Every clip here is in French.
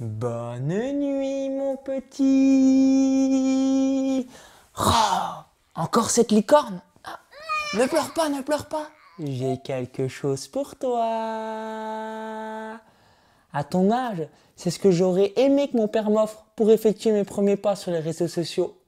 Bonne nuit, mon petit. Oh, encore cette licorne. Ne pleure pas, ne pleure pas. J'ai quelque chose pour toi. À ton âge, c'est ce que j'aurais aimé que mon père m'offre pour effectuer mes premiers pas sur les réseaux sociaux.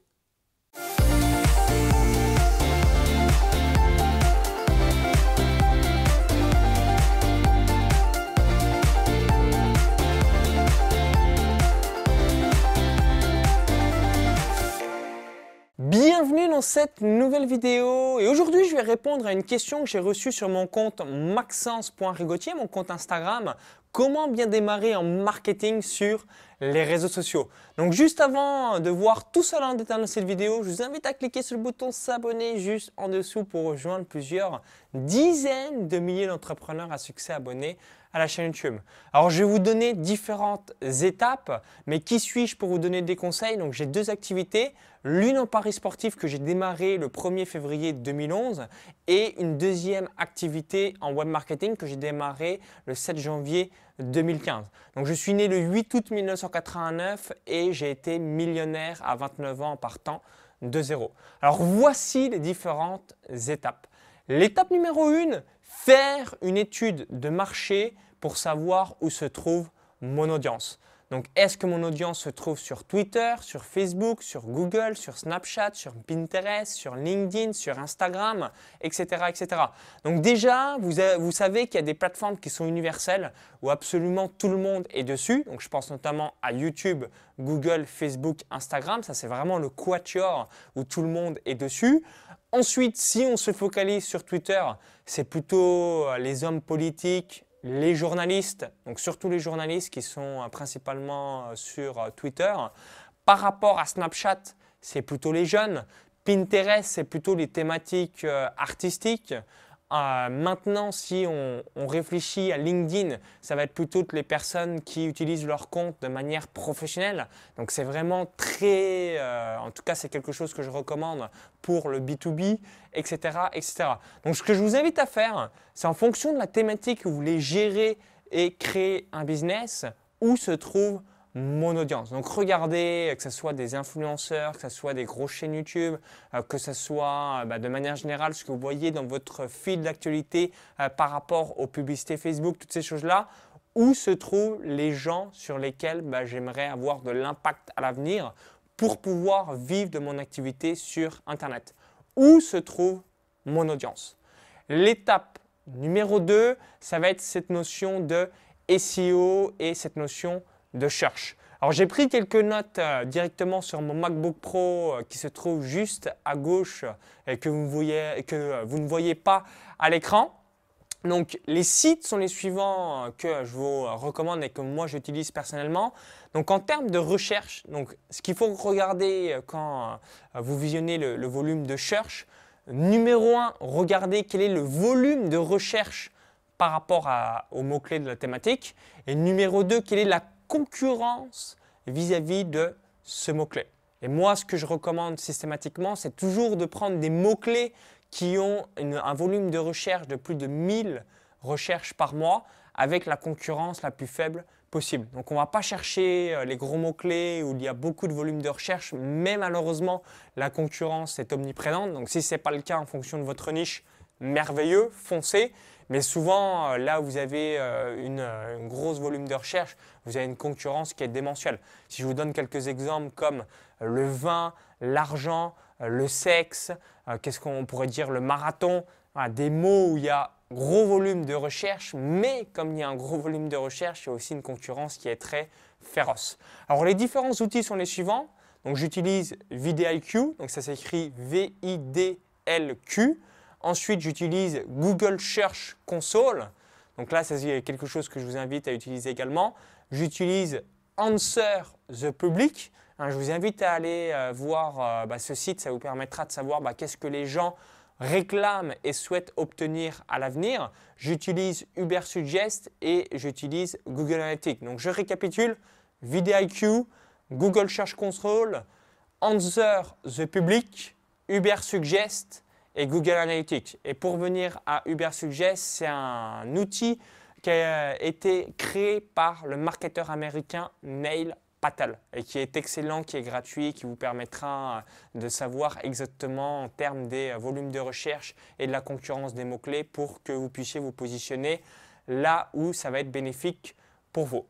cette nouvelle vidéo et aujourd'hui je vais répondre à une question que j'ai reçue sur mon compte maxence.rigotier, mon compte Instagram, comment bien démarrer en marketing sur les réseaux sociaux. Donc juste avant de voir tout cela en détail dans cette vidéo, je vous invite à cliquer sur le bouton s'abonner juste en dessous pour rejoindre plusieurs dizaines de milliers d'entrepreneurs à succès abonnés à la chaîne YouTube. Alors je vais vous donner différentes étapes, mais qui suis-je pour vous donner des conseils Donc j'ai deux activités, l'une en Paris sportif que j'ai démarré le 1er février 2011 et une deuxième activité en web marketing que j'ai démarré le 7 janvier 2015. Donc je suis né le 8 août 1989 et j'ai été millionnaire à 29 ans en partant de zéro. Alors voici les différentes étapes. L'étape numéro 1, faire une étude de marché pour savoir où se trouve mon audience. Donc est-ce que mon audience se trouve sur Twitter, sur Facebook, sur Google, sur Snapchat, sur Pinterest, sur LinkedIn, sur Instagram, etc. etc. Donc déjà, vous, vous savez qu'il y a des plateformes qui sont universelles où absolument tout le monde est dessus. Donc je pense notamment à YouTube, Google, Facebook, Instagram. Ça c'est vraiment le quatuor où tout le monde est dessus. Ensuite, si on se focalise sur Twitter, c'est plutôt euh, les hommes politiques, les journalistes, donc surtout les journalistes qui sont euh, principalement euh, sur euh, Twitter. Par rapport à Snapchat, c'est plutôt les jeunes. Pinterest, c'est plutôt les thématiques artistiques. Euh, maintenant, si on, réfléchit à LinkedIn, ça va être plutôt les personnes qui utilisent leur compte de manière professionnelle. Donc c'est vraiment très, euh, en tout cas c'est quelque chose que je recommande pour le B2B, etc. etc. Donc ce que je vous invite à faire, c'est en fonction de la thématique que vous voulez gérer et créer un business, où se trouve mon audience. Donc regardez, euh, que ce soit des influenceurs, que ce soit des grosses chaînes YouTube, euh, que ce soit euh, bah, de manière générale ce que vous voyez dans votre fil d'actualité par rapport aux publicités Facebook, toutes ces choses-là, où se trouvent les gens sur lesquels bah, j'aimerais avoir de l'impact à l'avenir pour pouvoir vivre de mon activité sur Internet. Où se trouve mon audience L'étape numéro 2, ça va être cette notion de SEO et cette notion de Church. Alors j'ai pris quelques notes euh, directement sur mon MacBook Pro euh, qui se trouve juste à gauche et que vous, voyez, que euh, vous ne voyez pas à l'écran. Donc les sites sont les suivants que je vous recommande et que moi j'utilise personnellement. Donc en termes de recherche, donc, ce qu'il faut regarder quand vous visionnez le, volume de recherche, numéro 1, regardez quel est le volume de recherche par rapport à, aux mots-clés de la thématique. Et numéro 2, quelle est la concurrence vis-à-vis de ce mot-clé. Et moi, ce que je recommande systématiquement, c'est toujours de prendre des mots-clés qui ont un volume de recherche de plus de 1000 recherches par mois avec la concurrence la plus faible possible. Donc on ne va pas chercher euh, les gros mots-clés où il y a beaucoup de volume de recherche, mais malheureusement la concurrence est omniprésente. Donc si ce n'est pas le cas en fonction de votre niche, merveilleux, foncé, Mais souvent, euh, là où vous avez euh, une, gros euh, grosse volume de recherche, vous avez une concurrence qui est démentielle. Si je vous donne quelques exemples comme le vin, l'argent, le sexe, qu'est-ce qu'on pourrait dire, le marathon, hein, des mots où il y a gros volume de recherche, mais comme il y a un gros volume de recherche, il y a aussi une concurrence qui est très féroce. Alors les différents outils sont les suivants. Donc j'utilise VidIQ donc ça s'écrit V-I-D-L-Q. Ensuite, j'utilise Google Search Console. Donc là, c'est quelque chose que je vous invite à utiliser également. J'utilise Answer the Public. Hein, je vous invite à aller euh, voir euh, bah, ce site. Ça vous permettra de savoir bah, qu'est-ce que les gens réclament et souhaitent obtenir à l'avenir. J'utilise Uber Suggest et j'utilise Google Analytics. Donc je récapitule. VDIQ, Google Search Console, Answer the Public, Uber Suggest, et Google Analytics. Et pour venir à Uber c'est un outil qui a été créé par le marketeur américain Neil Patel et qui est excellent, qui est gratuit, qui vous permettra euh, de savoir exactement en termes des euh, volumes de recherche et de la concurrence des mots-clés pour que vous puissiez vous positionner là où ça va être bénéfique pour vous.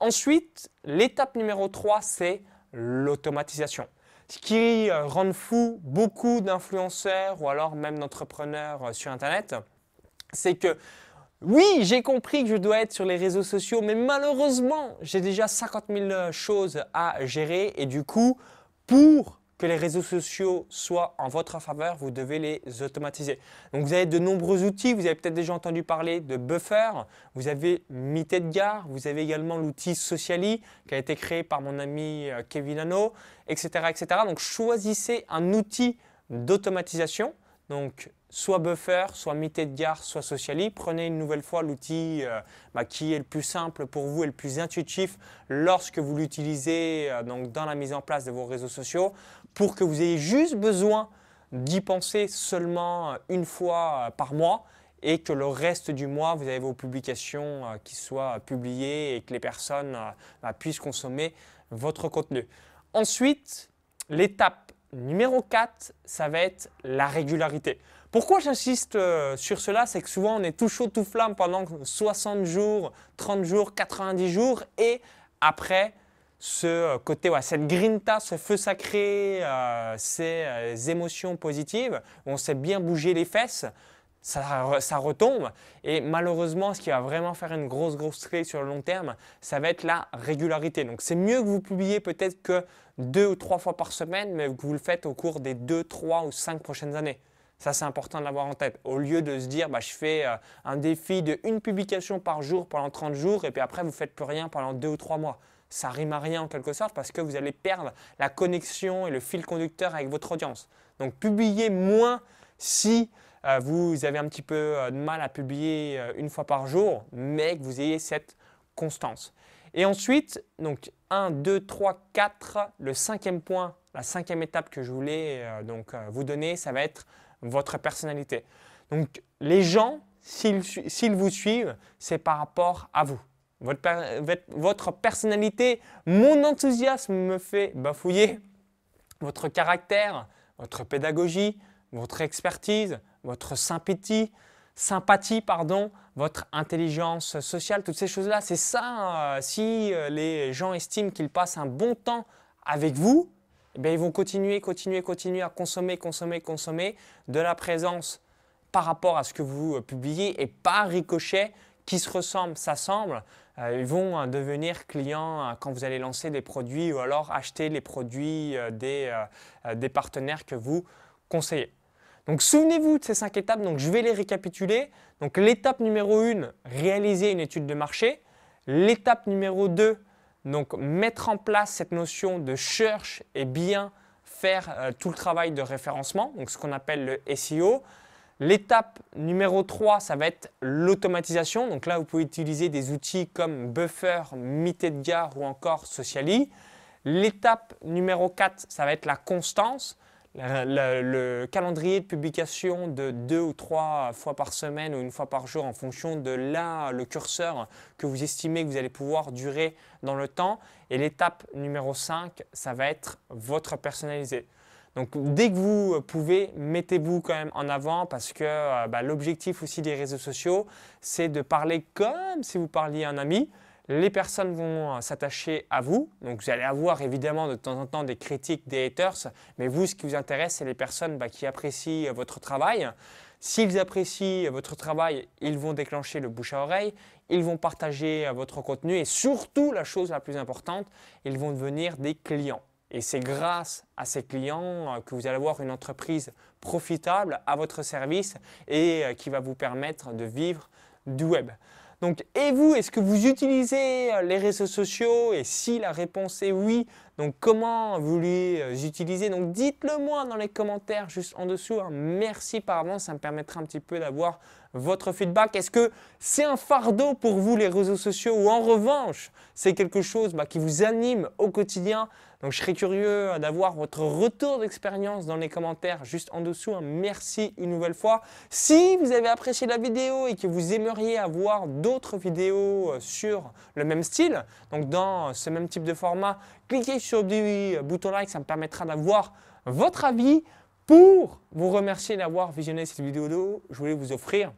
Ensuite, l'étape numéro 3, c'est l'automatisation ce qui euh, rend fou beaucoup d'influenceurs ou alors même d'entrepreneurs euh, sur Internet, c'est que oui, j'ai compris que je dois être sur les réseaux sociaux, mais malheureusement, j'ai déjà 50 000 euh, choses à gérer et du coup, pour les réseaux sociaux soient en votre faveur, vous devez les automatiser. Donc vous avez de nombreux outils, vous avez peut-être déjà entendu parler de Buffer, vous avez gare, vous avez également l'outil Sociali qui a été créé par mon ami euh, Kevin Hano, etc. etc. Donc choisissez un outil d'automatisation, donc soit Buffer, soit Mitedgar, soit Sociali. Prenez une nouvelle fois l'outil euh, bah, qui est le plus simple pour vous et le plus intuitif lorsque vous l'utilisez euh, donc dans la mise en place de vos réseaux sociaux pour que vous ayez juste besoin d'y penser seulement euh, une fois euh, par mois et que le reste du mois, vous avez vos publications euh, qui soient publiées et que les personnes bah, puissent consommer votre contenu. Ensuite, l'étape numéro 4, ça va être la régularité. Pourquoi j'insiste sur cela C'est que souvent, on est tout chaud, tout flamme pendant 60 jours, 30 jours, 90 jours et après, ce euh, côté, ouais, cette grinta, ce feu sacré, euh, ces euh, émotions positives, on sait bien bouger les fesses, ça, retombe. Et malheureusement, ce qui va vraiment faire une grosse, grosse clé sur le long terme, ça va être la régularité. Donc c'est mieux que vous publiez peut-être que deux ou trois fois par semaine, mais que vous le faites au cours des deux, trois ou cinq prochaines années. Ça, c'est important de l'avoir en tête. Au lieu de se dire, bah, je fais un défi de une publication par jour pendant 30 jours et puis après, vous ne faites plus rien pendant deux ou trois mois ça rime à rien en quelque sorte parce que vous allez perdre la connexion et le fil conducteur avec votre audience. Donc publiez moins si euh, vous avez un petit peu euh, de mal à publier euh, une fois par jour, mais que vous ayez cette constance. Et ensuite, donc 1, 2, 3, 4, le cinquième point, la cinquième étape que je voulais donc, vous donner, ça va être votre personnalité. Donc les gens, s'ils vous suivent, c'est par rapport à vous. Votre, votre personnalité, mon enthousiasme me fait bafouiller. Votre caractère, votre pédagogie, votre expertise, votre sympathie, sympathie pardon, votre intelligence sociale, toutes ces choses-là. C'est ça, euh, si euh, les gens estiment qu'ils passent un bon temps avec vous, eh bien, ils vont continuer, continuer, continuer à consommer, consommer, consommer de la présence par rapport à ce que vous euh, publiez et par ricochet qui se ressemble, s'assemble euh, ils vont euh, devenir clients euh, quand vous allez lancer des produits ou alors acheter les produits des, partenaires que vous conseillez. Donc souvenez-vous de ces cinq étapes, donc je vais les récapituler. Donc l'étape numéro 1, réaliser une étude de marché. L'étape numéro 2, donc mettre en place cette notion de search et bien faire tout le travail de référencement, donc ce qu'on appelle le SEO. L'étape numéro 3, ça va être l'automatisation. Donc là, vous pouvez utiliser des outils comme Buffer, MeetEdgar ou encore Sociali. L'étape numéro 4, ça va être la constance. Le, calendrier de publication de deux ou trois fois par semaine ou une fois par jour en fonction de là le curseur que vous estimez que vous allez pouvoir durer dans le temps. Et l'étape numéro 5, ça va être votre personnalisé. Donc dès que vous euh, pouvez, mettez-vous quand même en avant parce que euh, bah, l'objectif aussi des réseaux sociaux, c'est de parler comme si vous parliez à un ami. Les personnes vont euh, s'attacher à vous. Donc vous allez avoir évidemment de temps en temps des critiques, des haters, mais vous, ce qui vous intéresse, c'est les personnes bah, qui apprécient votre travail. S'ils apprécient votre travail, ils vont déclencher le bouche à oreille, ils vont partager votre contenu et surtout, la chose la plus importante, ils vont devenir des clients. Et c'est grâce à ces clients euh, que vous allez avoir une entreprise profitable à votre service et euh, qui va vous permettre de vivre du web. Donc, et vous, est-ce que vous utilisez euh, les réseaux sociaux Et si la réponse est oui, donc comment vous les utilisez Donc dites-le moi dans les commentaires juste en dessous. Hein. Merci par avance, ça me permettra un petit peu d'avoir votre feedback. Est-ce que c'est un fardeau pour vous les réseaux sociaux ou en revanche, c'est quelque chose bah, qui vous anime au quotidien Donc je serais curieux euh, d'avoir votre retour d'expérience dans les commentaires juste en dessous. Hein. Merci une nouvelle fois. Si vous avez apprécié la vidéo et que vous aimeriez avoir d'autres vidéos euh, sur le même style, donc dans ce même type de format, cliquez sur le bouton like, ça me permettra d'avoir votre avis. Pour vous remercier d'avoir visionné cette vidéo, je voulais vous offrir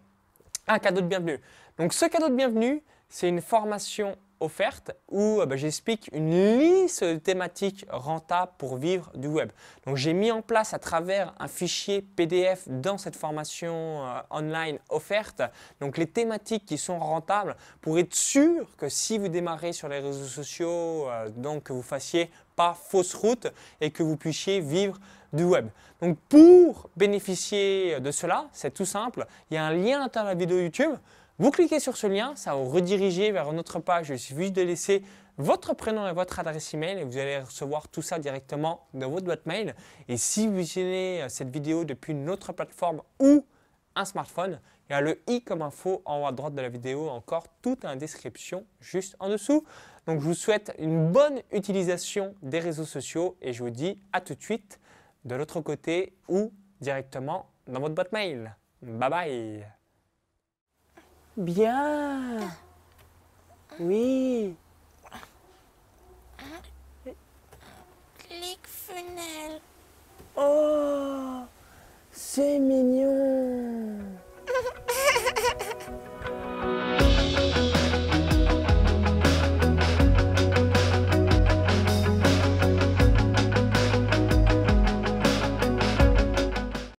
un cadeau de bienvenue. Donc ce cadeau de bienvenue, c'est une formation offerte où euh, bah, j'explique une liste de thématiques rentables pour vivre du web. Donc j'ai mis en place à travers un fichier PDF dans cette formation euh, online offerte, donc les thématiques qui sont rentables pour être sûr que si vous démarrez sur les réseaux sociaux, euh, donc que vous fassiez pas fausse route et que vous puissiez vivre du web. Donc pour bénéficier de cela, c'est tout simple, il y a un lien à la vidéo YouTube vous cliquez sur ce lien, ça va vous rediriger vers notre page. Il suffit de laisser votre prénom et votre adresse email et vous allez recevoir tout ça directement dans votre boîte mail. Et si vous visionnez euh, cette vidéo depuis une autre plateforme ou un smartphone, il y a le i comme info en haut à droite de la vidéo, encore tout en description juste en dessous. Donc je vous souhaite une bonne utilisation des réseaux sociaux et je vous dis à tout de suite de l'autre côté ou directement dans votre boîte mail. Bye bye Bien. Oui. clique funnel. Oh, c'est mignon.